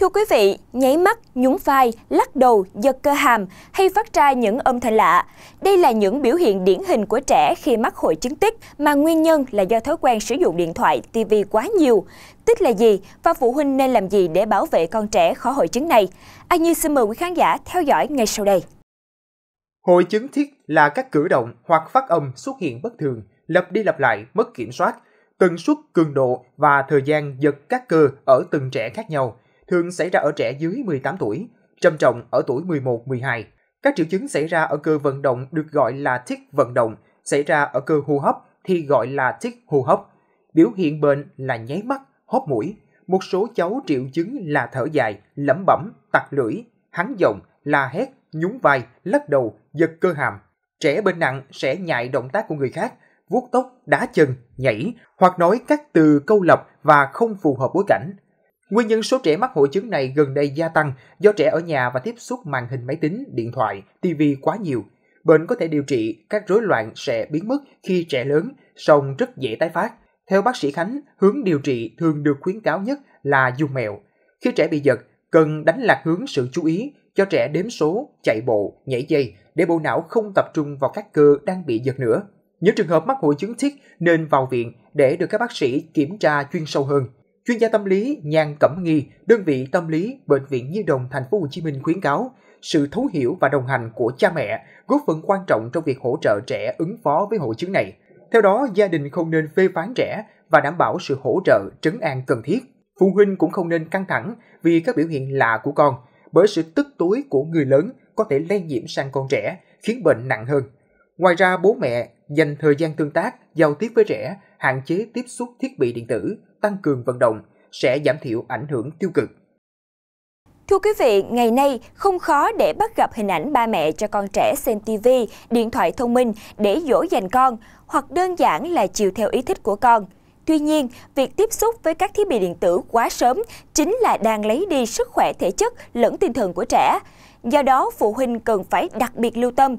Thưa quý vị, nháy mắt, nhún vai, lắc đầu, giật cơ hàm hay phát ra những âm thanh lạ. Đây là những biểu hiện điển hình của trẻ khi mắc hội chứng tích mà nguyên nhân là do thói quen sử dụng điện thoại, tivi quá nhiều. Tích là gì và phụ huynh nên làm gì để bảo vệ con trẻ khỏi hội chứng này? Anh Như xin mời quý khán giả theo dõi ngay sau đây. Hội chứng thiết là các cử động hoặc phát âm xuất hiện bất thường, lặp đi lặp lại, mất kiểm soát, tần suất, cường độ và thời gian giật các cơ ở từng trẻ khác nhau – thường xảy ra ở trẻ dưới 18 tuổi, trầm trọng ở tuổi 11-12. Các triệu chứng xảy ra ở cơ vận động được gọi là thích vận động, xảy ra ở cơ hô hấp thì gọi là thích hô hấp. Biểu hiện bệnh là nháy mắt, hóp mũi. Một số cháu triệu chứng là thở dài, lẩm bẩm, tặc lưỡi, hắn giọng, la hét, nhún vai, lắc đầu, giật cơ hàm. Trẻ bệnh nặng sẽ nhại động tác của người khác, vuốt tóc, đá chân, nhảy hoặc nói các từ câu lập và không phù hợp bối cảnh. Nguyên nhân số trẻ mắc hội chứng này gần đây gia tăng do trẻ ở nhà và tiếp xúc màn hình máy tính, điện thoại, TV quá nhiều. Bệnh có thể điều trị, các rối loạn sẽ biến mất khi trẻ lớn, song rất dễ tái phát. Theo bác sĩ Khánh, hướng điều trị thường được khuyến cáo nhất là dùng mèo. Khi trẻ bị giật, cần đánh lạc hướng sự chú ý cho trẻ đếm số, chạy bộ, nhảy dây để bộ não không tập trung vào các cơ đang bị giật nữa. Những trường hợp mắc hội chứng tick nên vào viện để được các bác sĩ kiểm tra chuyên sâu hơn. Chuyên gia tâm lý Nhan Cẩm Nghi, đơn vị tâm lý Bệnh viện Nhi đồng Thành phố Hồ Chí Minh khuyến cáo, sự thấu hiểu và đồng hành của cha mẹ góp phần quan trọng trong việc hỗ trợ trẻ ứng phó với hội chứng này. Theo đó, gia đình không nên phê phán trẻ và đảm bảo sự hỗ trợ trấn an cần thiết. Phụ huynh cũng không nên căng thẳng vì các biểu hiện lạ của con, bởi sự tức tối của người lớn có thể lây nhiễm sang con trẻ, khiến bệnh nặng hơn. Ngoài ra, bố mẹ dành thời gian tương tác, giao tiếp với trẻ, hạn chế tiếp xúc thiết bị điện tử, tăng cường vận động sẽ giảm thiểu ảnh hưởng tiêu cực. Thưa quý vị, ngày nay không khó để bắt gặp hình ảnh ba mẹ cho con trẻ xem TV, điện thoại thông minh để dỗ dành con, hoặc đơn giản là chiều theo ý thích của con. Tuy nhiên, việc tiếp xúc với các thiết bị điện tử quá sớm chính là đang lấy đi sức khỏe thể chất lẫn tinh thần của trẻ. Do đó, phụ huynh cần phải đặc biệt lưu tâm